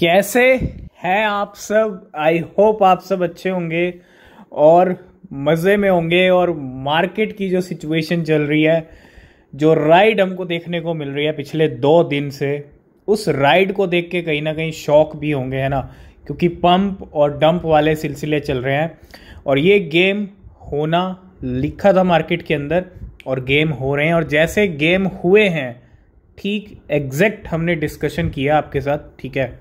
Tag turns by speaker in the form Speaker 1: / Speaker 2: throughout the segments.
Speaker 1: कैसे हैं आप सब आई होप आप सब अच्छे होंगे और मज़े में होंगे और मार्केट की जो सिचुएशन चल रही है जो राइड हमको देखने को मिल रही है पिछले दो दिन से उस राइड को देख के कहीं ना कहीं शौक भी होंगे है ना क्योंकि पंप और डंप वाले सिलसिले चल रहे हैं और ये गेम होना लिखा था मार्केट के अंदर और गेम हो रहे हैं और जैसे गेम हुए हैं ठीक एग्जैक्ट हमने डिस्कशन किया आपके साथ ठीक है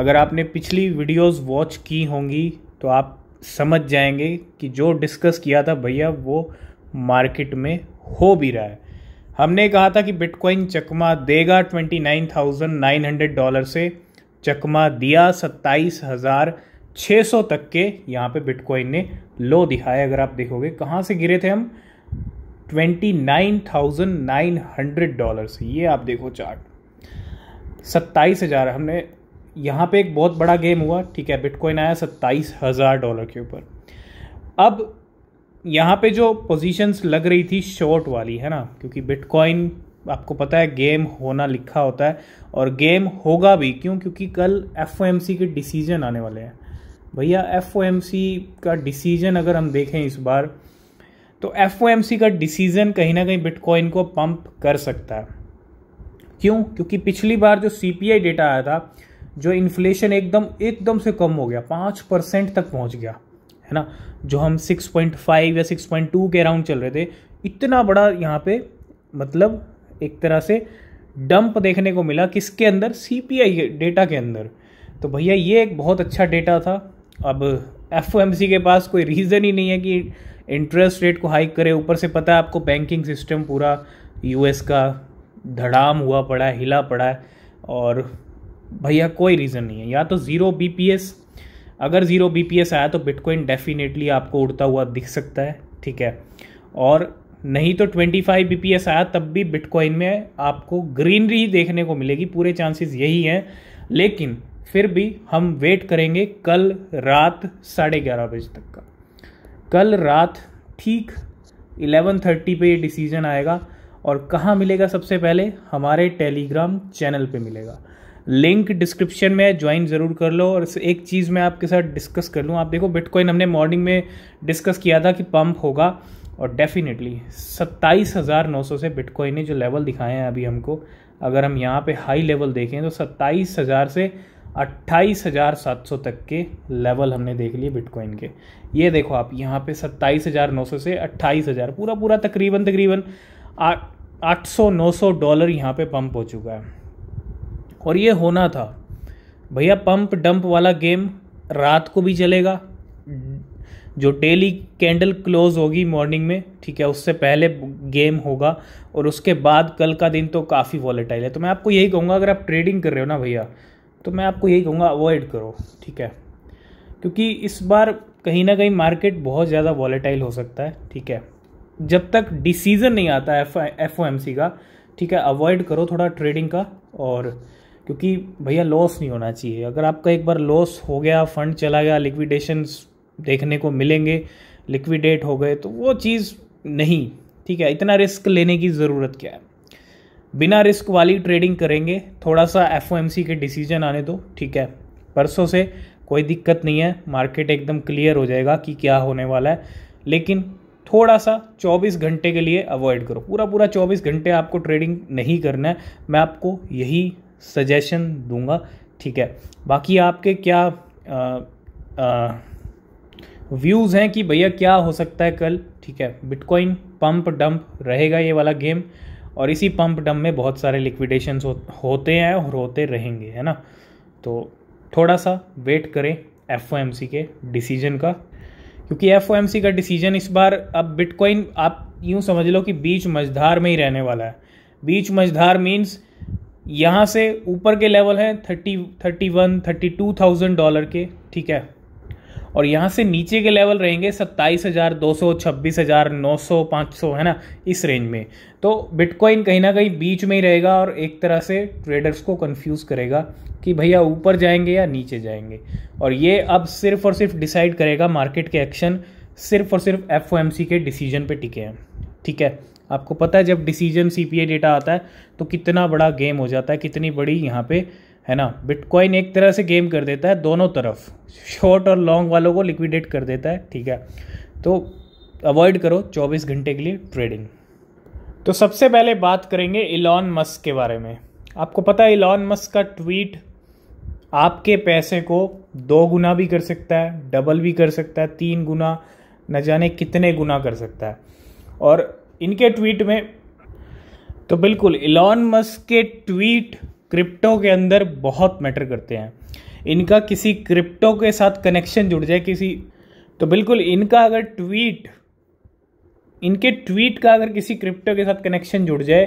Speaker 1: अगर आपने पिछली वीडियोस वॉच की होंगी तो आप समझ जाएंगे कि जो डिस्कस किया था भैया वो मार्केट में हो भी रहा है हमने कहा था कि बिटकॉइन चकमा देगा 29,900 डॉलर से चकमा दिया 27,600 तक के यहाँ पे बिटकॉइन ने लो दिखाया अगर आप देखोगे कहाँ से गिरे थे हम 29,900 डॉलर से ये आप देखो चार्ट सत्ताईस हज़ार हमने यहाँ पे एक बहुत बड़ा गेम हुआ ठीक है बिटकॉइन आया सत्ताईस हज़ार डॉलर के ऊपर अब यहाँ पे जो पोजीशंस लग रही थी शॉर्ट वाली है ना क्योंकि बिटकॉइन आपको पता है गेम होना लिखा होता है और गेम होगा भी क्यों क्योंकि कल एफ के डिसीजन आने वाले हैं भैया एफ का डिसीजन अगर हम देखें इस बार तो एफ का डिसीजन कहीं ना कहीं बिटकॉइन को पंप कर सकता है क्यों क्योंकि पिछली बार जो सी डेटा आया था जो इन्फ्लेशन एकदम एकदम से कम हो गया पाँच परसेंट तक पहुंच गया है ना जो हम सिक्स पॉइंट फाइव या सिक्स पॉइंट टू के अराउंड चल रहे थे इतना बड़ा यहाँ पे मतलब एक तरह से डंप देखने को मिला किसके अंदर सी पी आई डेटा के अंदर तो भैया ये एक बहुत अच्छा डेटा था अब एफ के पास कोई रीज़न ही नहीं है कि इंटरेस्ट रेट को हाइक करे ऊपर से पता है आपको बैंकिंग सिस्टम पूरा यूएस का धड़ाम हुआ पड़ा है हिला पड़ा है और भैया कोई रीज़न नहीं है या तो ज़ीरो बी अगर ज़ीरो बी आया तो बिटकॉइन डेफिनेटली आपको उड़ता हुआ दिख सकता है ठीक है और नहीं तो 25 बी आया तब भी बिटकॉइन में आपको ग्रीनरी देखने को मिलेगी पूरे चांसेस यही हैं लेकिन फिर भी हम वेट करेंगे कल रात साढ़े ग्यारह बजे तक का कल रात ठीक 11:30 पे ये डिसीजन आएगा और कहाँ मिलेगा सबसे पहले हमारे टेलीग्राम चैनल पे मिलेगा लिंक डिस्क्रिप्शन में ज्वाइन ज़रूर कर लो और एक चीज़ मैं आपके साथ डिस्कस कर लूँ आप देखो बिटकॉइन हमने मॉर्निंग में डिस्कस किया था कि पम्प होगा और डेफिनेटली सत्ताईस हज़ार नौ सौ से बिटकॉइन ने जो लेवल दिखाए हैं अभी हमको अगर हम यहाँ पे हाई लेवल देखें तो सत्ताईस हज़ार से अट्ठाईस हज़ार सात सौ तक के लेवल हमने देख लिए बिटकॉइन के ये देखो आप यहाँ पे सत्ताईस हज़ार नौ सौ से अट्ठाईस हज़ार पूरा पूरा तकरीबन तकरीबन आठ सौ नौ सौ डॉलर यहाँ पे पंप हो चुका है और ये होना था भैया पंप डंप वाला गेम रात को भी चलेगा जो डेली कैंडल क्लोज होगी मॉर्निंग में ठीक है उससे पहले गेम होगा और उसके बाद कल का दिन तो काफ़ी वॉलेटाइल है तो मैं आपको यही कहूँगा अगर आप ट्रेडिंग कर रहे हो ना भैया तो मैं आपको यही कहूँगा अवॉइड करो ठीक है क्योंकि इस बार कहीं ना कहीं मार्केट बहुत ज़्यादा वॉलेटाइल हो सकता है ठीक है जब तक डिसीज़न नहीं आता F F O M C का ठीक है अवॉइड करो थोड़ा ट्रेडिंग का और क्योंकि भैया लॉस नहीं होना चाहिए अगर आपका एक बार लॉस हो गया फंड चला गया लिक्विडेशन देखने को मिलेंगे लिक्विडेट हो गए तो वो चीज़ नहीं ठीक है इतना रिस्क लेने की ज़रूरत क्या है बिना रिस्क वाली ट्रेडिंग करेंगे थोड़ा सा एफ के डिसीजन आने दो ठीक है परसों से कोई दिक्कत नहीं है मार्केट एकदम क्लियर हो जाएगा कि क्या होने वाला है लेकिन थोड़ा सा 24 घंटे के लिए अवॉइड करो पूरा पूरा 24 घंटे आपको ट्रेडिंग नहीं करना है मैं आपको यही सजेशन दूंगा ठीक है बाकी आपके क्या व्यूज़ हैं कि भैया क्या हो सकता है कल ठीक है बिटकॉइन पंप डंप रहेगा ये वाला गेम और इसी पंप डंप में बहुत सारे लिक्विडेशन हो, होते हैं और होते रहेंगे है ना तो थोड़ा सा वेट करें एफ के डिसीजन का क्योंकि एफ का डिसीजन इस बार अब बिटकॉइन आप यूं समझ लो कि बीच मझधार में ही रहने वाला है बीच मझधार मीन्स यहाँ से ऊपर के लेवल हैं thirty thirty one thirty two thousand dollar के ठीक है और यहाँ से नीचे के लेवल रहेंगे सत्ताईस हज़ार दो सौ छब्बीस हज़ार नौ सौ पाँच सौ है ना इस रेंज में तो बिटकॉइन कहीं ना कहीं बीच में ही रहेगा और एक तरह से ट्रेडर्स को कंफ्यूज करेगा कि भैया ऊपर जाएंगे या नीचे जाएंगे और ये अब सिर्फ और सिर्फ डिसाइड करेगा मार्केट के एक्शन सिर्फ और सिर्फ एफ के डिसीजन पर टिके हैं ठीक है आपको पता है जब डिसीजन सी डेटा आता है तो कितना बड़ा गेम हो जाता है कितनी बड़ी यहाँ पे है ना बिटकॉइन एक तरह से गेम कर देता है दोनों तरफ शॉर्ट और लॉन्ग वालों को लिक्विडेट कर देता है ठीक है तो अवॉइड करो 24 घंटे के लिए ट्रेडिंग तो सबसे पहले बात करेंगे इलॉन मस्क के बारे में आपको पता है इलॉन मस्क का ट्वीट आपके पैसे को दो गुना भी कर सकता है डबल भी कर सकता है तीन गुना न जाने कितने गुना कर सकता है और इनके ट्वीट में तो बिल्कुल इलॉन मस्क के ट्वीट क्रिप्टो के अंदर बहुत मैटर करते हैं इनका किसी क्रिप्टो के साथ कनेक्शन जुड़ जाए किसी तो बिल्कुल इनका अगर ट्वीट इनके ट्वीट का अगर किसी क्रिप्टो के साथ कनेक्शन जुड़ जाए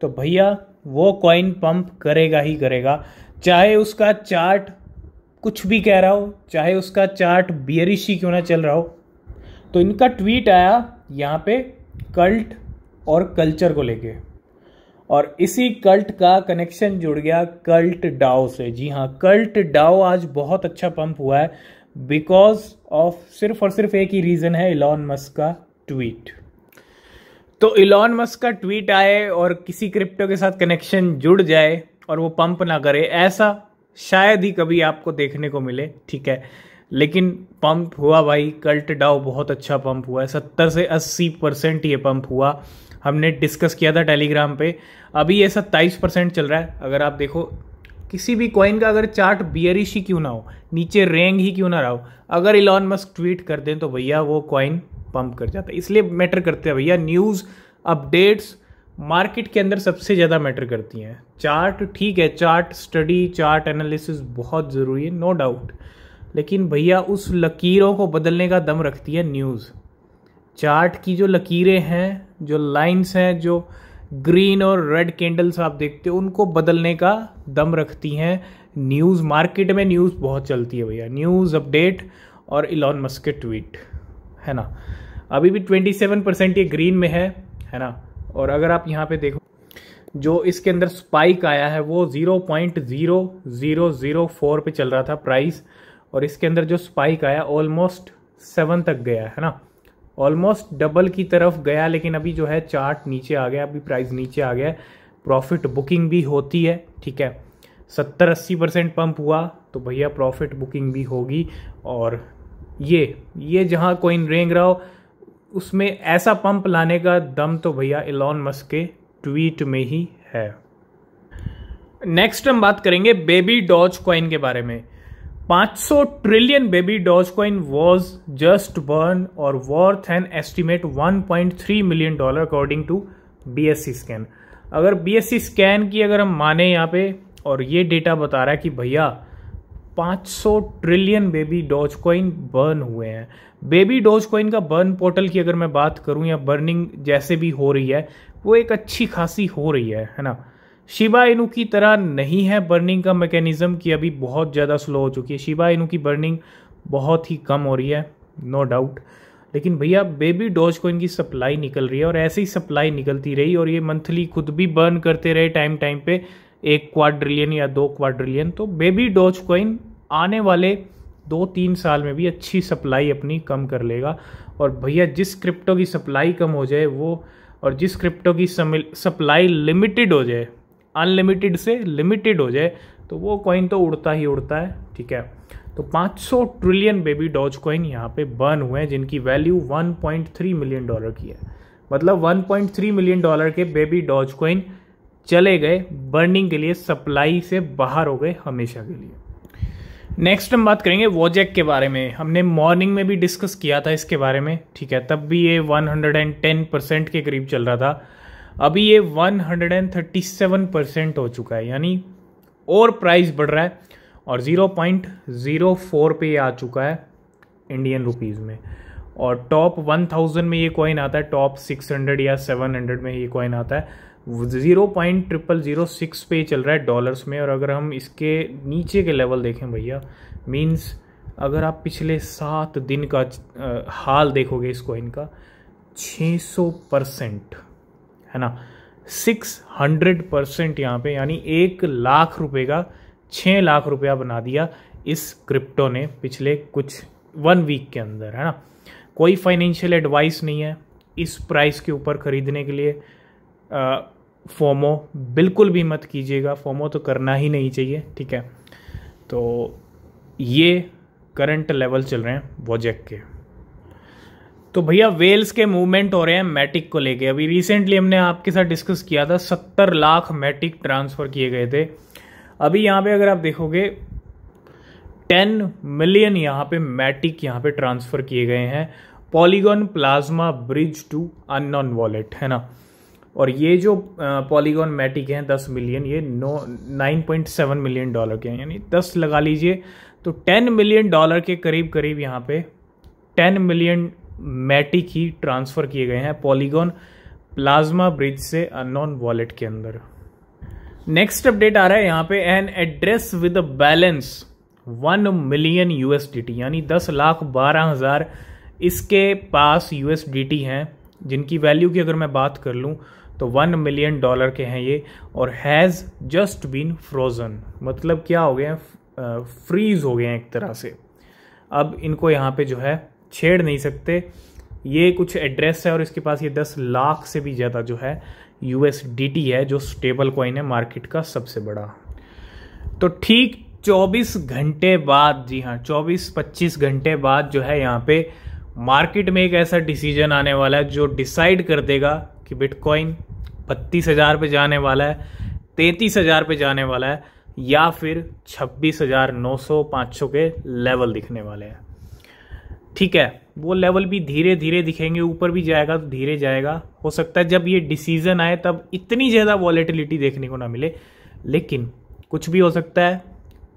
Speaker 1: तो भैया वो कॉइन पंप करेगा ही करेगा चाहे उसका चार्ट कुछ भी कह रहा हो चाहे उसका चार्ट बियरिश ही क्यों ना चल रहा हो तो इनका ट्वीट आया यहाँ पे कल्ट और कल्चर को लेके और इसी कल्ट का कनेक्शन जुड़ गया कल्ट डाओ से जी हाँ कल्ट डाओ आज बहुत अच्छा पंप हुआ है बिकॉज ऑफ सिर्फ और सिर्फ एक ही रीज़न है इलॉन मस्क का ट्वीट तो इलॉन मस्क का ट्वीट आए और किसी क्रिप्टो के साथ कनेक्शन जुड़ जाए और वो पंप ना करे ऐसा शायद ही कभी आपको देखने को मिले ठीक है लेकिन पंप हुआ भाई कल्ट डाओ बहुत अच्छा पंप हुआ है सत्तर से अस्सी परसेंट ये पंप हुआ हमने डिस्कस किया था टेलीग्राम पे अभी ये सत्ताईस परसेंट चल रहा है अगर आप देखो किसी भी कॉइन का अगर चार्ट बियरिश ही क्यों ना हो नीचे रेंग ही क्यों ना रहा हो अगर इलॉन मस्क ट्वीट कर दें तो भैया वो कॉइन पंप कर जाता है इसलिए मैटर करते हैं भैया न्यूज़ अपडेट्स मार्केट के अंदर सबसे ज़्यादा मैटर करती हैं चार्ट ठीक है चार्ट स्टडी चार्ट एनालिसिस बहुत ज़रूरी है नो डाउट लेकिन भैया उस लकीरों को बदलने का दम रखती है न्यूज़ चार्ट की जो लकीरें हैं जो लाइंस हैं जो ग्रीन और रेड कैंडल्स आप देखते हो उनको बदलने का दम रखती हैं न्यूज़ मार्केट में न्यूज़ बहुत चलती है भैया न्यूज़ अपडेट और इलॉन मस्क के ट्वीट है ना अभी भी 27 परसेंट ये ग्रीन में है है ना और अगर आप यहाँ पे देखो जो इसके अंदर स्पाइक आया है वो 0.0004 पे चल रहा था प्राइस और इसके अंदर जो स्पाइक आया ऑलमोस्ट सेवन तक गया है ना ऑलमोस्ट डबल की तरफ गया लेकिन अभी जो है चार्ट नीचे आ गया अभी प्राइस नीचे आ गया प्रॉफिट बुकिंग भी होती है ठीक है सत्तर अस्सी परसेंट पंप हुआ तो भैया प्रॉफिट बुकिंग भी होगी और ये ये जहाँ कोइन रेंग रहा हो उसमें ऐसा पंप लाने का दम तो भैया इलॉन मस्क के ट्वीट में ही है नेक्स्ट हम बात करेंगे बेबी डॉज कॉइन के बारे में 500 baby doge coin was just burn और worth an estimate 1.3 according to B S C scan अगर सी स्कैन की अगर हम माने यहाँ पे और ये डेटा बता रहा है कि भैया 500 trillion baby doge coin burn हुए हैं बेबी डॉज कॉइन का बर्न पोर्टल की अगर मैं बात करूँ या बर्निंग जैसे भी हो रही है वो एक अच्छी खासी हो रही है है ना शिबा इनु की तरह नहीं है बर्निंग का मैकेनिज़्म कि अभी बहुत ज़्यादा स्लो हो चुकी है शिबा इनु की बर्निंग बहुत ही कम हो रही है नो डाउट लेकिन भैया बेबी डोज को इनकी सप्लाई निकल रही है और ऐसे ही सप्लाई निकलती रही और ये मंथली खुद भी बर्न करते रहे टाइम टाइम पे एक क्वाड्रिलियन या दो क्वाड्रिलियन तो बेबी डोज कॉइन आने वाले दो तीन साल में भी अच्छी सप्लाई अपनी कम कर लेगा और भैया जिस क्रिप्टो की सप्लाई कम हो जाए वो और जिस क्रिप्टो की सप्लाई लिमिटेड हो जाए अनलिमिटेड से लिमिटेड हो जाए तो वो कॉइन तो उड़ता ही उड़ता है ठीक है तो 500 ट्रिलियन बेबी डॉज कॉइन यहाँ पे बर्न हुए हैं जिनकी वैल्यू 1.3 मिलियन डॉलर की है मतलब 1.3 मिलियन डॉलर के बेबी डॉज कॉइन चले गए बर्निंग के लिए सप्लाई से बाहर हो गए हमेशा के लिए नेक्स्ट हम बात करेंगे वोजैक के बारे में हमने मॉर्निंग में भी डिस्कस किया था इसके बारे में ठीक है तब भी ये 110 परसेंट के करीब चल रहा था अभी ये 137 परसेंट हो चुका है यानी और प्राइस बढ़ रहा है और 0.04 पे आ चुका है इंडियन रुपीज़ में और टॉप 1000 में ये कॉइन आता है टॉप 600 या 700 में ये कॉइन आता है zero point triple zero six पे चल रहा है डॉलर्स में और अगर हम इसके नीचे के लेवल देखें भैया मीन्स अगर आप पिछले सात दिन का हाल देखोगे इस कॉइन का छः सौ परसेंट है ना सिक्स हंड्रेड परसेंट यहाँ पे यानी एक लाख रुपए का छः लाख रुपया बना दिया इस क्रिप्टो ने पिछले कुछ वन वीक के अंदर है ना कोई फाइनेंशियल एडवाइस नहीं है इस प्राइस के ऊपर ख़रीदने के लिए आ, फोमो बिल्कुल भी मत कीजिएगा फोमो तो करना ही नहीं चाहिए ठीक है तो ये करंट लेवल चल रहे हैं वोजेक के तो भैया वेल्स के मूवमेंट हो रहे हैं मैटिक को लेके अभी रिसेंटली हमने आपके साथ डिस्कस किया था सत्तर लाख मैटिक ट्रांसफ़र किए गए थे अभी यहाँ पे अगर आप देखोगे टेन मिलियन यहाँ पे मैटिक यहाँ पे ट्रांसफ़र किए गए हैं Polygon Plasma bridge to unknown wallet है ना और ये जो पॉलीगॉन मैटिक हैं दस मिलियन ये नो nine point seven million dollar के हैं यानी दस लगा लीजिए तो टेन मिलियन डॉलर के करीब करीब यहाँ पे टेन मिलियन मैटिक ही ट्रांसफ़र किए गए हैं पॉलीगॉन प्लाज्मा ब्रिज से अनॉन वॉलेट के अंदर नेक्स्ट अपडेट आ रहा है यहाँ पे an address with a balance one million USDT यानी दस लाख बारह हज़ार इसके पास यूएसडीटी हैं जिनकी वैल्यू की अगर मैं बात कर लूँ तो वन मिलियन डॉलर के हैं ये और हैज़ जस्ट बीन फ्रोज़न मतलब क्या हो गए हैं फ्रीज हो गए हैं एक तरह से अब इनको यहाँ पे जो है छेड़ नहीं सकते ये कुछ एड्रेस है और इसके पास ये दस लाख से भी ज़्यादा जो है यू है जो स्टेबल कॉइन है मार्केट का सबसे बड़ा तो ठीक 24 घंटे बाद जी हाँ 24-25 घंटे बाद जो है यहाँ पे मार्केट में एक ऐसा डिसीजन आने वाला है जो डिसाइड कर देगा कि बिटकॉइन बत्तीस हज़ार पे जाने वाला है तैंतीस हज़ार पे जाने वाला है या फिर छब्बीस हज़ार नौ सौ पाँच सौ के लेवल दिखने वाले हैं ठीक है वो लेवल भी धीरे धीरे दिखेंगे ऊपर भी जाएगा तो धीरे जाएगा हो सकता है जब ये डिसीजन आए तब इतनी ज़्यादा वॉलेटिलिटी देखने को ना मिले लेकिन कुछ भी हो सकता है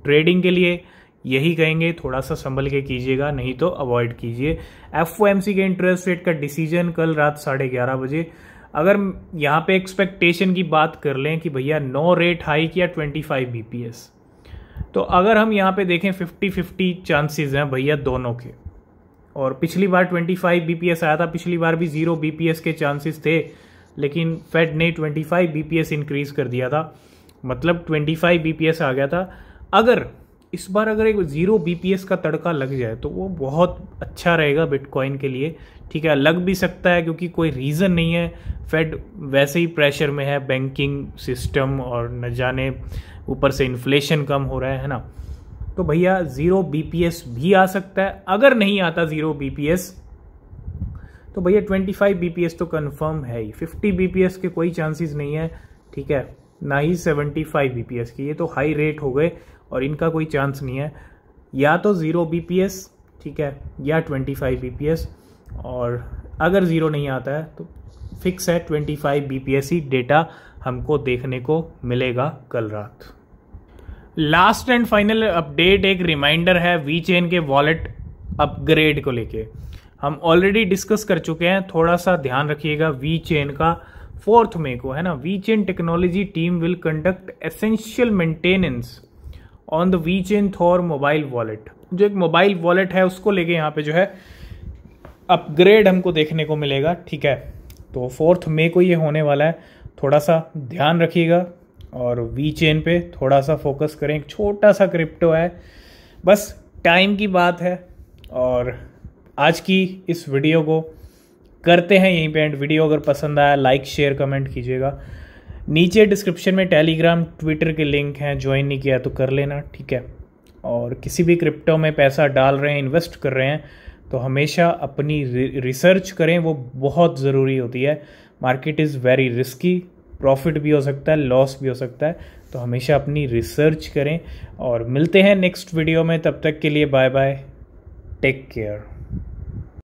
Speaker 1: ट्रेडिंग के लिए यही कहेंगे थोड़ा सा संभल के कीजिएगा नहीं तो अवॉइड कीजिए एफ के इंटरेस्ट रेट का डिसीजन कल रात साढ़े ग्यारह बजे अगर यहाँ पे एक्सपेक्टेशन की बात कर लें कि भैया नो रेट हाई किया ट्वेंटी फाइव बी तो अगर हम यहाँ पे देखें फिफ्टी फिफ्टी चांसेस हैं भैया दोनों के और पिछली बार 25 बीपीएस आया था पिछली बार भी ज़ीरो बीपीएस के चांसेस थे लेकिन फेड ने 25 बीपीएस इंक्रीज़ कर दिया था मतलब 25 बीपीएस आ गया था अगर इस बार अगर एक ज़ीरो बीपीएस का तड़का लग जाए तो वो बहुत अच्छा रहेगा बिटकॉइन के लिए ठीक है लग भी सकता है क्योंकि कोई रीज़न नहीं है फेड वैसे ही प्रेशर में है बैंकिंग सिस्टम और न जाने ऊपर से इन्फ्लेशन कम हो रहा है ना तो भैया ज़ीरो बीपीएस भी आ सकता है अगर नहीं आता ज़ीरो बीपीएस तो भैया ट्वेंटी फाइव बीपीएस तो कन्फर्म है ही फिफ्टी बीपीएस के कोई चांसेस नहीं है ठीक है ना ही सेवेंटी फाइव बीपीएस की ये तो हाई रेट हो गए और इनका कोई चांस नहीं है या तो ज़ीरो बीपीएस ठीक है या ट्वेंटी फाइव बीपीएस और अगर ज़ीरो नहीं आता है तो फिक्स है ट्वेंटी फाइव बी ही डेटा हमको देखने को मिलेगा कल रात लास्ट एंड फाइनल अपडेट एक रिमाइंडर है वी चेन के वॉलेट अपग्रेड को लेके हम ऑलरेडी डिस्कस कर चुके हैं थोड़ा सा ध्यान रखिएगा वी चेन का फोर्थ मे को है ना VeChain technology team will conduct essential maintenance on the VeChain Thor mobile wallet जो एक मोबाइल वॉलेट है उसको लेके यहाँ पे जो है अपग्रेड हमको देखने को मिलेगा ठीक है तो फोर्थ मे को ये होने वाला है थोड़ा सा ध्यान रखिएगा और वी चेन पे थोड़ा सा फोकस करें एक छोटा सा क्रिप्टो है बस टाइम की बात है और आज की इस वीडियो को करते हैं यहीं पे एंड वीडियो अगर पसंद आया लाइक शेयर कमेंट कीजिएगा नीचे डिस्क्रिप्शन में टेलीग्राम ट्विटर के लिंक हैं ज्वाइन नहीं किया तो कर लेना ठीक है और किसी भी क्रिप्टो में पैसा डाल रहे हैं इन्वेस्ट कर रहे हैं तो हमेशा अपनी रिसर्च करें वो बहुत ज़रूरी होती है market is very risky profit भी हो सकता है लॉस भी हो सकता है तो हमेशा अपनी रिसर्च करें और मिलते हैं नेक्स्ट वीडियो में तब तक के लिए बाय बाय टेक केयर